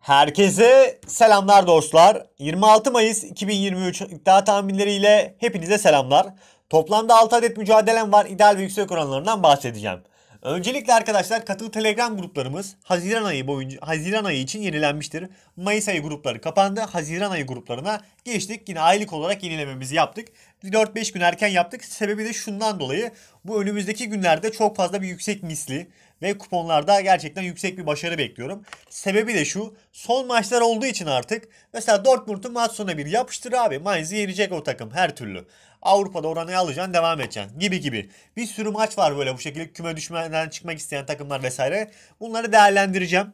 Herkese selamlar dostlar. 26 Mayıs 2023 iddia tahminleriyle hepinize selamlar. Toplamda 6 adet mücadelem var. İdeal ve yüksek oranlarından bahsedeceğim. Öncelikle arkadaşlar katıl Telegram gruplarımız Haziran ayı boyunca Haziran ayı için yenilenmiştir. Mayıs ayı grupları kapandı. Haziran ayı gruplarına geçtik. Yine aylık olarak yenilememizi yaptık. 4-5 gün erken yaptık. Sebebi de şundan dolayı bu önümüzdeki günlerde çok fazla bir yüksek misli ve kuponlarda gerçekten yüksek bir başarı bekliyorum. Sebebi de şu. Son maçlar olduğu için artık. Mesela Dortmund'un maç sonu bir yapıştır abi. Mainz'i yenecek o takım her türlü. Avrupa'da oranı alacaksın devam edeceksin gibi gibi. Bir sürü maç var böyle bu şekilde küme düşmeden çıkmak isteyen takımlar vesaire. Bunları değerlendireceğim.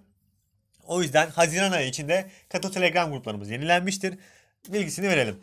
O yüzden Haziran ayı içinde Kato Telegram gruplarımız yenilenmiştir. Bilgisini verelim.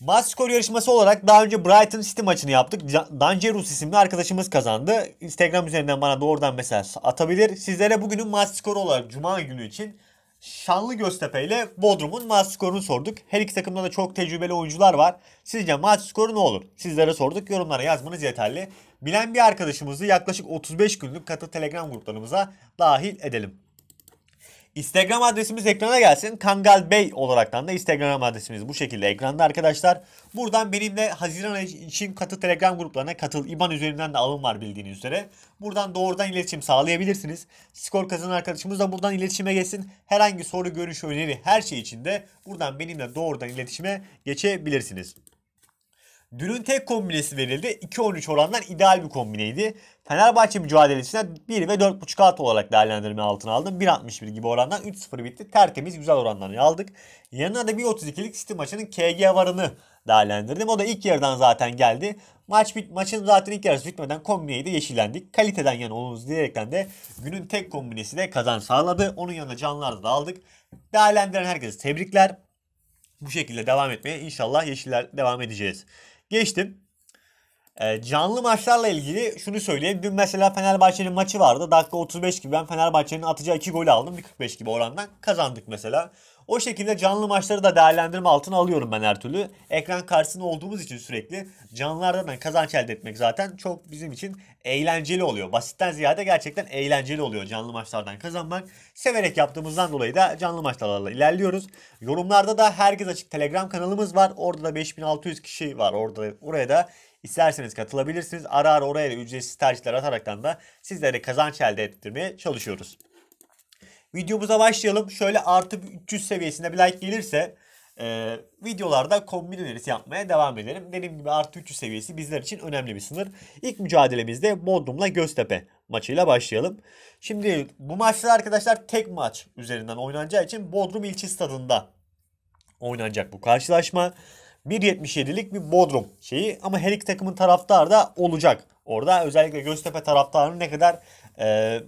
Maç skor yarışması olarak daha önce Brighton City maçını yaptık. Dangerous isimli arkadaşımız kazandı. Instagram üzerinden bana doğrudan mesaj atabilir. Sizlere bugünün maç skoru olarak Cuma günü için Şanlı Göztepe ile Bodrum'un maç skorunu sorduk. Her iki takımda da çok tecrübeli oyuncular var. Sizce maç skoru ne olur? Sizlere sorduk. Yorumlara yazmanız yeterli. Bilen bir arkadaşımızı yaklaşık 35 günlük katı Telegram gruplarımıza dahil edelim. Instagram adresimiz ekrana gelsin. Kangal Bey olaraktan da Instagram adresimiz bu şekilde ekranda arkadaşlar. Buradan benimle Haziran ayı için katı Telegram gruplarına katıl. IBAN üzerinden de alım var bildiğiniz üzere. Buradan doğrudan iletişim sağlayabilirsiniz. Skor kazanan arkadaşımız da buradan iletişime geçsin. Herhangi soru, görüş, öneri her şey için de buradan benimle doğrudan iletişime geçebilirsiniz. Dünün tek kombinesi verildi. 2-13 oranlar ideal bir kombineydi. Fenerbahçe mücadelesine 1 ve 4.5 alt olarak değerlendirme altına aldım. 1.61 gibi orandan 3-0 bitti. Tertemiz güzel orandan aldık. Yanına da 1.32'lik City maçının KG varını değerlendirdim. O da ilk yarıdan zaten geldi. Maç bit maçın zaten ilk yarısı bitmeden kombineyi de yeşillendik. Kaliteden yana olunuz diyerekten de günün tek kombinesi de kazan sağladı. Onun yanında canlarda da aldık. Değerlendiren herkese tebrikler. Bu şekilde devam etmeye inşallah yeşiller devam edeceğiz. Geçtim. E, canlı maçlarla ilgili şunu söyleyeyim. Dün mesela Fenerbahçe'nin maçı vardı. Dakika 35 gibi ben Fenerbahçe'nin atacağı 2 golü aldım. 1.45 gibi orandan kazandık mesela. O şekilde canlı maçları da değerlendirme altına alıyorum ben her türlü. Ekran karşısında olduğumuz için sürekli canlılardan ben kazanç elde etmek zaten çok bizim için eğlenceli oluyor. Basitten ziyade gerçekten eğlenceli oluyor canlı maçlardan kazanmak. Severek yaptığımızdan dolayı da canlı maçlarla ilerliyoruz. Yorumlarda da herkes açık Telegram kanalımız var. Orada da 5600 kişi var. Orada oraya da İsterseniz katılabilirsiniz. Ara ara oraya da ücretsiz tercihler ataraktan da sizlere kazanç elde ettirmeye çalışıyoruz. Videomuza başlayalım. Şöyle artı 300 seviyesinde bir like gelirse e, videolarda kombin önerisi yapmaya devam ederim. Dediğim gibi artı 300 seviyesi bizler için önemli bir sınır. İlk mücadelemizde Bodrum'la Göztepe maçıyla başlayalım. Şimdi bu maçta arkadaşlar tek maç üzerinden oynanacağı için Bodrum ilçe stadında oynanacak bu karşılaşma. 1.77'lik bir Bodrum şeyi ama her iki takımın taraftarı da olacak. Orada özellikle Göztepe taraftarının ne kadar e,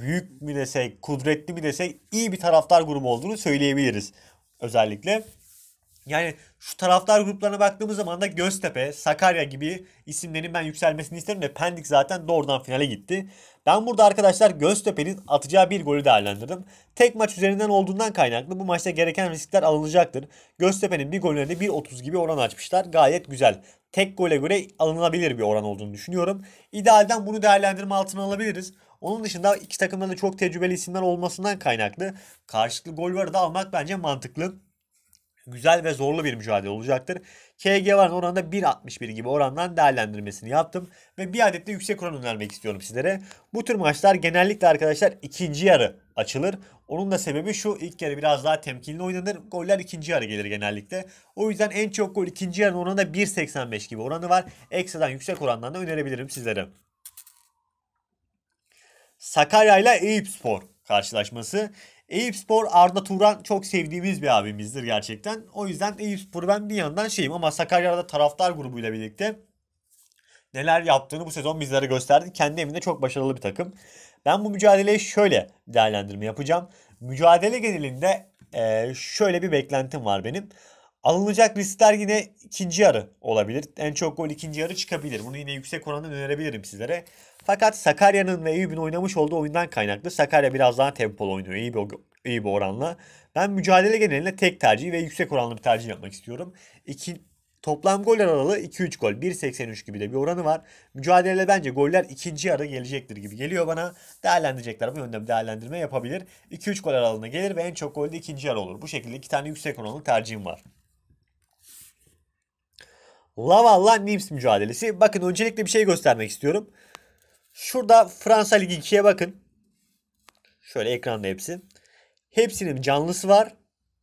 büyük mi desek, kudretli mi desek iyi bir taraftar grubu olduğunu söyleyebiliriz özellikle. Yani şu taraftar gruplarına baktığımız zaman da Göztepe, Sakarya gibi isimlerin ben yükselmesini isterim ve Pendik zaten doğrudan finale gitti. Ben burada arkadaşlar Göztepe'nin atacağı bir golü değerlendirdim. Tek maç üzerinden olduğundan kaynaklı bu maçta gereken riskler alınacaktır. Göztepe'nin bir golüne de 1.30 gibi oran açmışlar. Gayet güzel. Tek gole göre alınabilir bir oran olduğunu düşünüyorum. İdealden bunu değerlendirme altına alabiliriz. Onun dışında iki takımdan da çok tecrübeli isimler olmasından kaynaklı karşılıklı gol varı da almak bence mantıklı. Güzel ve zorlu bir mücadele olacaktır. KG var oranında 1.61 gibi orandan değerlendirmesini yaptım. Ve bir adet de yüksek oran önermek istiyorum sizlere. Bu tür maçlar genellikle arkadaşlar ikinci yarı açılır. Onun da sebebi şu ilk yarı biraz daha temkinli oynanır. Goller ikinci yarı gelir genellikle. O yüzden en çok gol ikinci yarının oranında 1.85 gibi oranı var. Ekstradan yüksek orandan da önerebilirim sizlere. Sakarya ile Eyüp Spor karşılaşması. Eyüp Spor Arda Turan çok sevdiğimiz bir abimizdir gerçekten. O yüzden Eyüp Spor'u ben bir yandan şeyim ama Sakarya'da taraftar grubuyla birlikte neler yaptığını bu sezon bizlere gösterdi. Kendi evinde çok başarılı bir takım. Ben bu mücadeleyi şöyle değerlendirme yapacağım. Mücadele genelinde şöyle bir beklentim var benim. Alınacak riskler yine ikinci yarı olabilir. En çok gol ikinci yarı çıkabilir. Bunu yine yüksek oranda önerebilirim sizlere. Fakat Sakarya'nın ve Eyüp'ün oynamış olduğu oyundan kaynaklı. Sakarya biraz daha tempolu oynuyor iyi bir, iyi bir oranla. Ben mücadele genelinde tek tercih ve yüksek oranlı bir tercih yapmak istiyorum. İki, toplam gol aralığı 2-3 gol. 1.83 gibi de bir oranı var. Mücadelede bence goller ikinci yarı gelecektir gibi geliyor bana. Değerlendirecekler bu yönde bir değerlendirme yapabilir. 2-3 gol aralığına gelir ve en çok gol de ikinci yarı olur. Bu şekilde iki tane yüksek oranlı tercihim var. Laval'la Nims mücadelesi. Bakın öncelikle bir şey göstermek istiyorum. Şurada Fransa Ligi 2'ye bakın. Şöyle ekranda hepsi. Hepsinin canlısı var.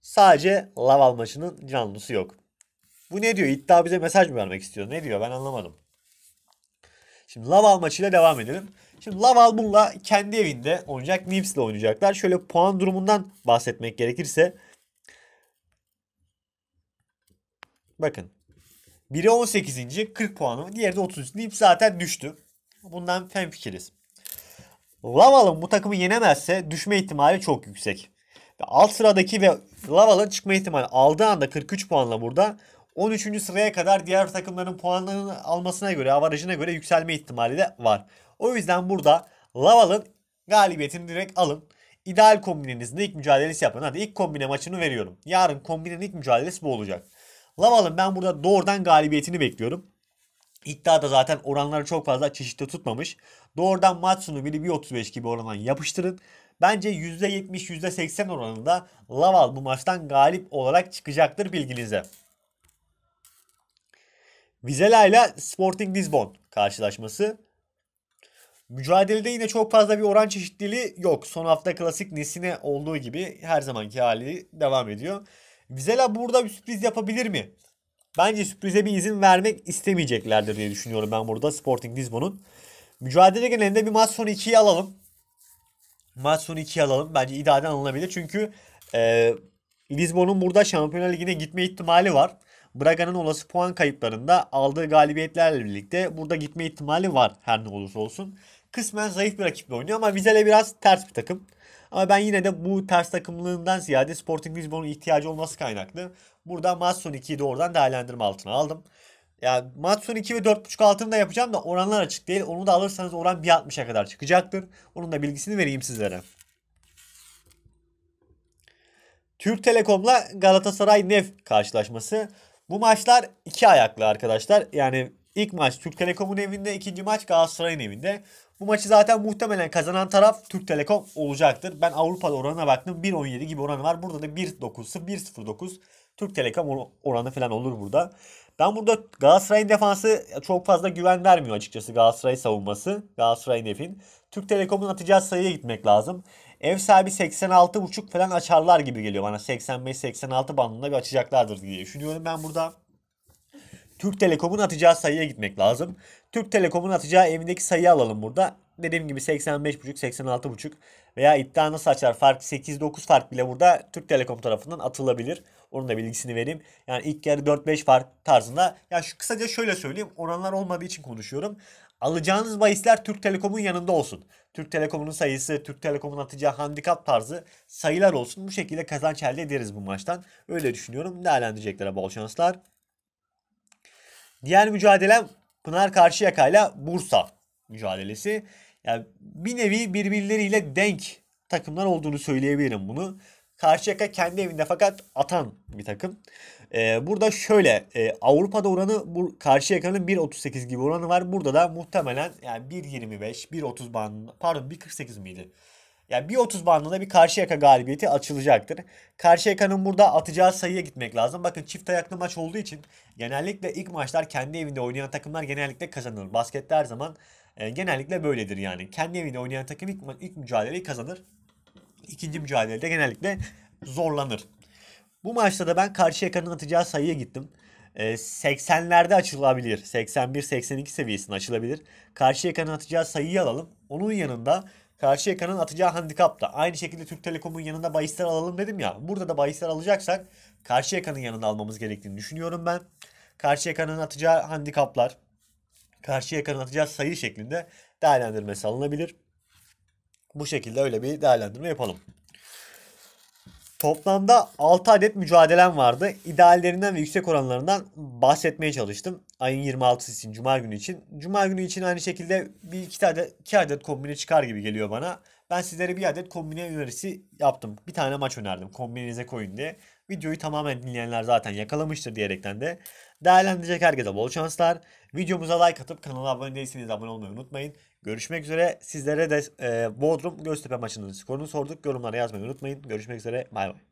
Sadece Laval maçının canlısı yok. Bu ne diyor? İddia bize mesaj mı vermek istiyor? Ne diyor? Ben anlamadım. Şimdi Laval maçıyla devam edelim. Şimdi Laval bununla kendi evinde oynayacak. Nips'le oynayacaklar. Şöyle puan durumundan bahsetmek gerekirse. Bakın. Biri 18. 40 puanı. Diğeri de 33. deyip zaten düştü. Bundan fen fikiriz. Laval'ın bu takımı yenemezse düşme ihtimali çok yüksek. Alt sıradaki ve Laval'ın çıkma ihtimali aldığı anda 43 puanla burada 13. sıraya kadar diğer takımların puanlarını almasına göre, avarajına göre yükselme ihtimali de var. O yüzden burada Laval'ın galibiyetini direkt alın. İdeal kombinenizin ilk mücadelesi yapın. Hadi ilk kombine maçını veriyorum. Yarın kombinin ilk mücadelesi bu olacak. Laval'ın ben burada doğrudan galibiyetini bekliyorum. İddia da zaten oranları çok fazla çeşitli tutmamış. Doğrudan maç sonu 1.35 gibi orandan yapıştırın. Bence %70 %80 oranında Laval bu maçtan galip olarak çıkacaktır bilginize. Vizela ile Sporting Lisbon karşılaşması. Mücadelede yine çok fazla bir oran çeşitliliği yok. Son hafta klasik Nesine olduğu gibi her zamanki hali devam ediyor. Vizela burada bir sürpriz yapabilir mi? Bence sürprize bir izin vermek istemeyeceklerdir diye düşünüyorum ben burada Sporting Lisbon'un. Mücadele genelinde bir maç sonu 2'yi alalım. Maç sonu 2'yi alalım. Bence idareden alınabilir. Çünkü e, Lisbon'un burada Şampiyonlar Ligi'ne gitme ihtimali var. Braga'nın olası puan kayıplarında aldığı galibiyetlerle birlikte burada gitme ihtimali var her ne olursa olsun. Kısmen zayıf bir rakiple oynuyor ama Vizela biraz ters bir takım. Ama ben yine de bu ters takımlığından ziyade Sporting Lisbon'un ihtiyacı olması kaynaklı. Burada Matson 2'yi doğrudan değerlendirme altına aldım. Ya yani Matson 2 ve 4.5 altını da yapacağım da oranlar açık değil. Onu da alırsanız oran 1.60'a kadar çıkacaktır. Onun da bilgisini vereyim sizlere. Türk Telekom'la Galatasaray Nef karşılaşması. Bu maçlar iki ayaklı arkadaşlar. Yani ilk maç Türk Telekom'un evinde, ikinci maç Galatasaray'ın evinde. Bu maçı zaten muhtemelen kazanan taraf Türk Telekom olacaktır. Ben Avrupa'da oranına baktım. 1.17 gibi oranı var. Burada da 1.9'su 1.09 Türk Telekom oranı falan olur burada. Ben burada Galatasaray'ın defansı çok fazla güven vermiyor açıkçası Galatasaray savunması. Galatasaray Nef'in. Türk Telekom'un atacağı sayıya gitmek lazım. Ev sahibi 86.5 falan açarlar gibi geliyor bana. 85-86 bandında bir açacaklardır diye düşünüyorum ben burada. Türk Telekom'un atacağı sayıya gitmek lazım. Türk Telekom'un atacağı evindeki sayıyı alalım burada. Dediğim gibi 85.5, 86.5 veya iddia saçar fark 8-9 fark bile burada Türk Telekom tarafından atılabilir. Onun da bilgisini vereyim. Yani ilk yarı 4-5 fark tarzında. Ya şu kısaca şöyle söyleyeyim. Oranlar olmadığı için konuşuyorum. Alacağınız bahisler Türk Telekom'un yanında olsun. Türk Telekom'un sayısı, Türk Telekom'un atacağı handikap tarzı sayılar olsun. Bu şekilde kazanç elde ederiz bu maçtan. Öyle düşünüyorum. Değerlendirecekler bol şanslar. Diğer mücadelem Pınar Karşıyaka ile Bursa mücadelesi. Yani bir nevi birbirleriyle denk takımlar olduğunu söyleyebilirim bunu. Karşıyaka kendi evinde fakat atan bir takım. Ee, burada şöyle e, Avrupa'da oranı bu Karşıyaka'nın 1.38 gibi oranı var. Burada da muhtemelen yani 1.25, 1.30 bandında pardon 1.48 miydi? Yani 1.30 bandında bir Karşıyaka galibiyeti açılacaktır. Karşıyaka'nın burada atacağı sayıya gitmek lazım. Bakın çift ayaklı maç olduğu için genellikle ilk maçlar kendi evinde oynayan takımlar genellikle kazanır. Baskette her zaman e, genellikle böyledir yani. Kendi evinde oynayan takım ilk, ilk mücadeleyi kazanır. İkinci mücadelede genellikle zorlanır. Bu maçta da ben Karşıyaka'nın atacağı sayıya gittim. 80'lerde e, açılabilir. 81-82 seviyesinde açılabilir. Karşıyaka'nın atacağı sayıyı alalım. Onun yanında Karşıyaka'nın atacağı handikap da. Aynı şekilde Türk Telekom'un yanında bahisler alalım dedim ya. Burada da bahisler alacaksak Karşıyaka'nın yanında almamız gerektiğini düşünüyorum ben. Karşıyaka'nın atacağı handikaplar, Karşıyaka'nın atacağı sayı şeklinde değerlendirmesi alınabilir. Bu şekilde öyle bir değerlendirme yapalım. Toplamda 6 adet mücadelem vardı. İdeallerinden ve yüksek oranlarından bahsetmeye çalıştım ayın 26'sı için Cuma günü için. Cuma günü için aynı şekilde bir iki tane iki adet kombine çıkar gibi geliyor bana. Ben sizlere bir adet kombine önerisi yaptım. Bir tane maç önerdim kombinenize koyun diye. Videoyu tamamen dinleyenler zaten yakalamıştır diyerekten de. Değerlendirecek herkese bol şanslar. Videomuza like atıp kanala abone değilseniz abone olmayı unutmayın. Görüşmek üzere. Sizlere de e, Bodrum Göztepe maçının skorunu sorduk. Yorumlara yazmayı unutmayın. Görüşmek üzere. Bay bay.